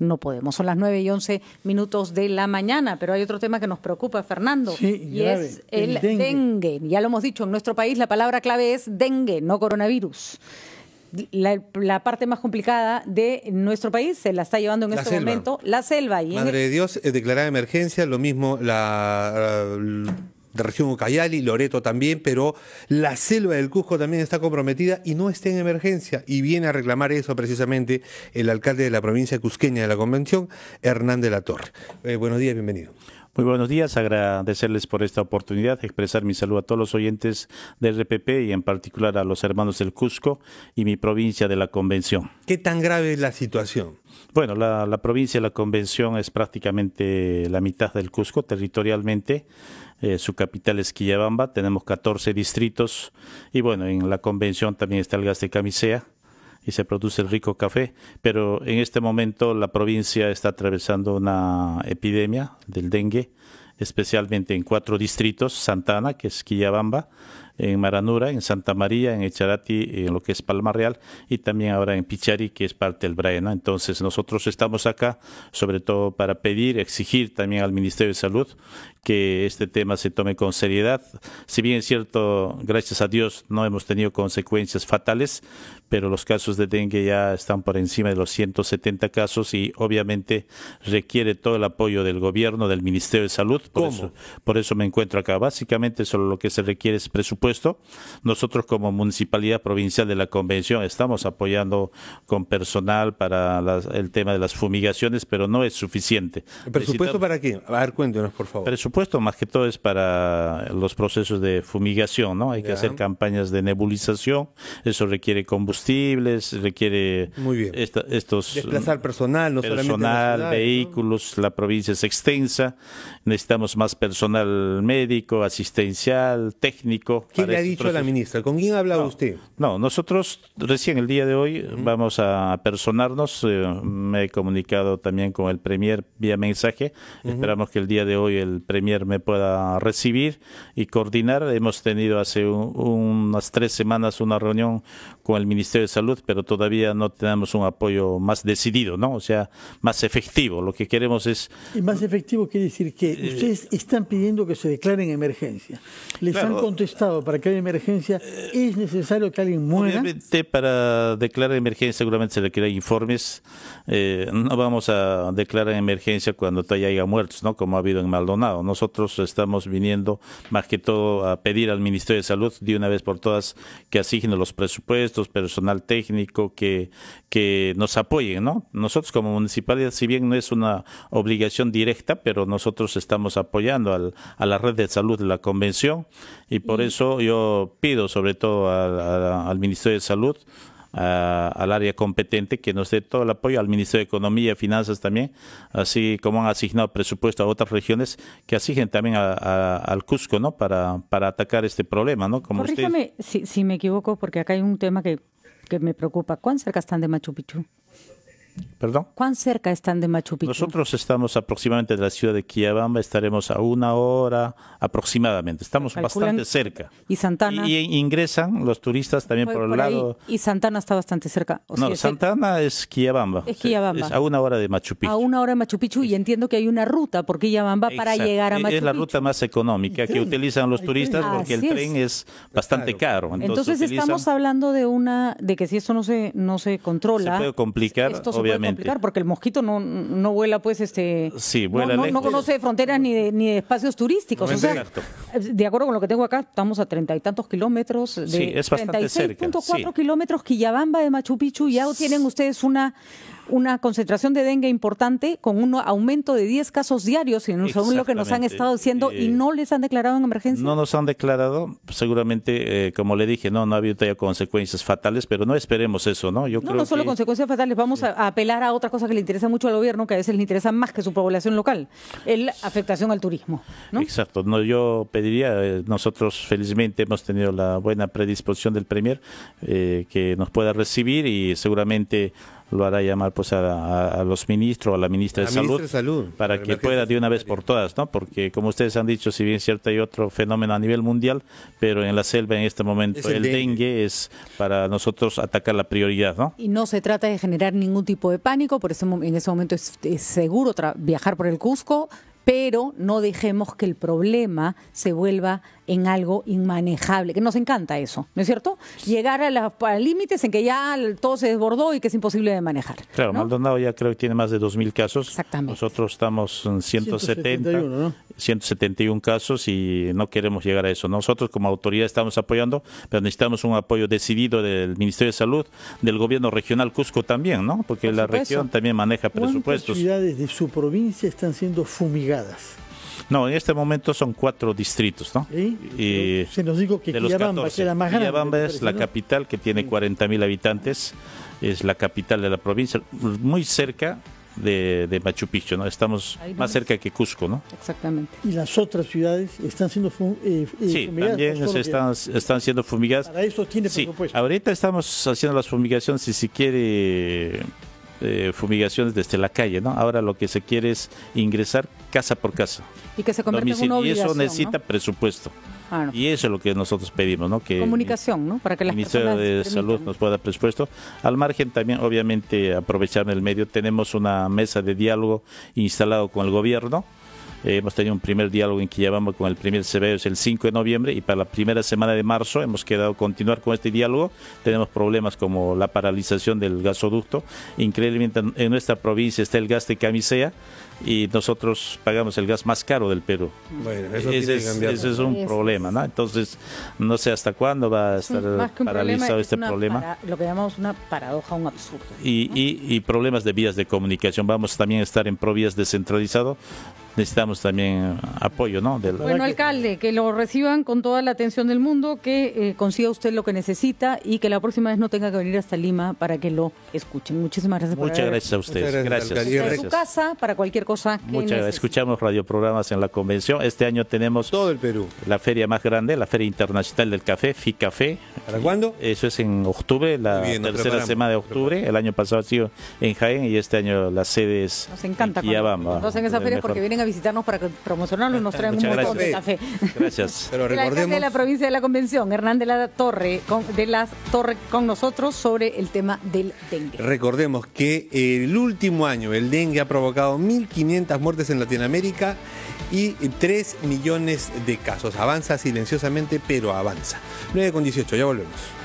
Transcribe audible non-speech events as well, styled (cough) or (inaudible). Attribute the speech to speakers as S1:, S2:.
S1: no podemos. Son las 9 y 11 minutos de la mañana, pero hay otro tema que nos preocupa, Fernando, y es el, dengue. Ya lo hemos dicho, en nuestro país la palabra clave es dengue, no coronavirus. La, parte más complicada de nuestro país se la está llevando en este momento la selva. Madre
S2: de e- Dios, eh, declarada emergencia, lo mismo la de región Ucayali, Loreto también, pero la selva del Cusco también está comprometida y no está en emergencia. Y viene a reclamar eso precisamente el alcalde de la provincia cusqueña de la Convención, Hernán de la Torre. Eh, buenos días, bienvenido.
S3: Muy buenos días, agradecerles por esta oportunidad, expresar mi saludo a todos los oyentes del RPP y en particular a los hermanos del Cusco y mi provincia de la Convención. ¿Qué tan grave
S2: es la situación? Bueno,
S3: la, provincia de la Convención es prácticamente la mitad del Cusco territorialmente. Eh, su capital es Quillabamba, tenemos 14 distritos y bueno, en la convención también está el Gas de Camisea, y se produce el rico café, pero en este momento la provincia está atravesando una epidemia del dengue, especialmente en cuatro distritos, Santana, que es Quillabamba, en Maranura, en Santa María, en Echarati, en lo que es Palma Real y también ahora en Pichari, que es parte del Braena. Entonces nosotros estamos acá sobre todo para pedir, exigir también al Ministerio de Salud que este tema se tome con seriedad. Si bien es cierto, gracias a Dios no hemos tenido consecuencias fatales, pero los casos de dengue ya están por encima de los 170 casos y obviamente requiere todo el apoyo del gobierno, del Ministerio de Salud. por eso me encuentro acá. Básicamente solo lo que se requiere es presupuesto esto nosotros como Municipalidad Provincial de la Convención estamos apoyando con personal para el tema de las fumigaciones, pero no es suficiente. ¿El presupuesto
S2: para qué? A ver, cuéntenos, por favor.
S3: Presupuesto más que todo es para los procesos de fumigación, ¿no? Hay que hacer campañas de nebulización, eso requiere combustibles, requiere Muy bien. estos... Desplazar
S2: personal, personal,
S3: vehículos, la provincia es extensa, necesitamos más personal médico, asistencial, técnico. ¿Qué le ha dicho la
S2: ministra? ¿Con quién ha hablado usted?
S3: No, nosotros recién el día de hoy vamos a personarnos. Eh, me he comunicado también con el Premier vía mensaje. Esperamos que el día de hoy el Premier me pueda recibir y coordinar. Hemos tenido hace unas tres semanas una reunión con el Ministerio de Salud, pero todavía no tenemos un apoyo más decidido, ¿no? O sea, más efectivo. Lo que queremos es...
S1: Y más efectivo quiere decir que eh, ustedes están pidiendo que se declaren emergencia. Les han contestado para que haya emergencia, es necesario que alguien muera.
S3: para declarar emergencia seguramente se requieren informes. Eh, no vamos a declarar emergencia cuando todavía haya muertos, ¿no? Como ha habido en Maldonado. Nosotros estamos viniendo más que todo a pedir al Ministerio de Salud de una vez por todas que asignen los presupuestos, personal técnico, que, que nos apoyen, ¿no? Nosotros como municipalidad, si bien no es una obligación directa, pero nosotros estamos apoyando al, a la red de salud de la convención y por eso yo, pido sobre todo al, Ministerio de Salud, al área competente que nos dé todo el apoyo al Ministerio de Economía y Finanzas también, así como han asignado presupuesto a otras regiones, que asignen también al Cusco, ¿no? Para, para atacar este problema, ¿no? Como Corríjame
S1: si, si me equivoco, porque acá hay un tema que, que me preocupa. ¿Cuán cerca están de Machu Picchu? ¿Cuán cerca están de Machu Picchu?
S3: Nosotros estamos aproximadamente de la ciudad de Quillabamba, estaremos a una hora aproximadamente. Estamos bastante cerca.
S1: ¿Y Santana? Y,
S3: ingresan los turistas también por, el lado.
S1: Y Santana está bastante cerca. no,
S3: Santana es Quillabamba. Es
S1: Quillabamba. Es a
S3: una hora de Machu Picchu. A
S1: una hora de Machu Picchu y entiendo que hay una ruta por Quillabamba para llegar a Machu Picchu. Es
S3: la ruta más económica que utilizan los turistas porque el tren es, bastante caro. Entonces, estamos
S1: hablando de una de que si esto no se no se controla. Se puede complicar, obviamente porque el mosquito no, vuela, pues, este. Sí,
S3: no, conoce
S1: fronteras ni de, ni espacios turísticos. o sea, de acuerdo con lo que tengo acá, estamos a treinta y tantos kilómetros. De sí, es 36.4 kilómetros Quillabamba de Machu Picchu. Ya tienen ustedes una una concentración de dengue importante con un aumento de 10 casos diarios, según lo que nos han estado diciendo, y eh, no les han declarado en emergencia.
S3: No nos han declarado, seguramente, eh, como le dije, no, no ha habido consecuencias fatales, pero no esperemos eso, ¿no? Yo no, creo no solo
S1: consecuencias fatales, vamos a, apelar a otra cosa que le interesa mucho al gobierno, que a veces le interesa más que su población local, la afectación al turismo.
S3: Exacto, no, yo pediría, eh, nosotros felizmente hemos tenido la buena predisposición del Premier que nos pueda recibir y seguramente lo hará llamar pues a, los ministros, a la ministra, de, salud, para, que pueda de una vez por todas, ¿no? Porque como ustedes han dicho, si bien es cierto hay otro fenómeno a nivel mundial, pero en la selva en este momento el, dengue. es para nosotros atacar la prioridad, ¿no?
S1: Y no se trata de generar ningún tipo de pánico, por eso en ese momento es, es seguro viajar por el Cusco, pero no dejemos que el problema se vuelva en algo inmanejable, que nos encanta eso, ¿no es cierto? Llegar a, los límites en que ya todo se desbordó y que es imposible de manejar.
S3: Claro, Maldonado ya creo que tiene más de 2.000 casos. Exactamente. Nosotros estamos en 170, 171, casos y no queremos llegar a eso. Nosotros como autoridad estamos apoyando, pero necesitamos un apoyo decidido del Ministerio de Salud, del gobierno regional Cusco también, ¿no? Porque la región también maneja presupuestos. Las
S1: ciudades de su provincia están siendo fumigadas?
S3: No, en este momento son cuatro distritos, ¿no? Y Se nos dijo que Quillabamba es la capital que tiene 40.000 habitantes, es la capital de la provincia, muy cerca de, Machu Picchu, ¿no? Estamos más cerca que Cusco, ¿no?
S1: Exactamente. ¿Y las otras ciudades están siendo eh, eh, fumigadas? Sí, también están,
S3: están, siendo fumigadas. Para eso tiene sí, Ahorita estamos haciendo las fumigaciones, si si quiere eh, fumigaciones desde la calle, ¿no? Ahora lo que se quiere es ingresar casa por casa.
S1: Y que se convierta en Y eso necesita
S3: presupuesto. Ah, y eso es lo que nosotros pedimos, ¿no? Que
S1: Comunicación, ¿no? Para que las el Ministerio de Salud
S3: nos pueda presupuesto. Al margen también, obviamente, aprovechar el medio, tenemos una mesa de diálogo instalado con el gobierno eh, hemos tenido un primer diálogo en que llevamos con el primer es el 5 de noviembre y para la primera semana de marzo hemos quedado continuar con este diálogo. Tenemos problemas como la paralización del gasoducto. Increíblemente en nuestra provincia está el gas de camisea y nosotros pagamos el gas más caro del Perú. Bueno, eso es, un problema, ¿no? Entonces, no sé hasta cuándo va a estar mm, paralizado este problema.
S1: lo que llamamos una paradoja, un absurdo.
S3: Y, problemas de vías de comunicación. Vamos también a estar en provías descentralizado necesitamos también eh, apoyo, ¿no? Del... Bueno,
S1: alcalde, que lo reciban con toda la atención del mundo, que eh, consiga usted lo que necesita y que la próxima vez no tenga que venir hasta Lima para que lo escuchen. Muchísimas gracias. Muchas haber... gracias a
S3: ustedes. Gracias. gracias. En su
S1: casa para cualquier cosa. Muchas gracias.
S3: Escuchamos radioprogramas en la convención. Este año tenemos todo el Perú. La feria más grande, la feria internacional del café, FICAFE. ¿Para cuándo? Eso es en octubre, la tercera semana de octubre. El año pasado ha sido en Jaén y este año la sede
S1: es. Nos encanta. esa feria porque vienen a visitarnos para promocionarlo. Nos traen un montón de café.
S2: Gracias. (laughs) Pero recordemos. de la
S1: provincia de la Convención, Hernán de la Torre, de la Torre con nosotros sobre el tema del dengue.
S2: Recordemos que el último año el dengue ha provocado 1.500 muertes en Latinoamérica y 3 millones de casos. Avanza silenciosamente, pero avanza. 9 con 18, ya volvemos.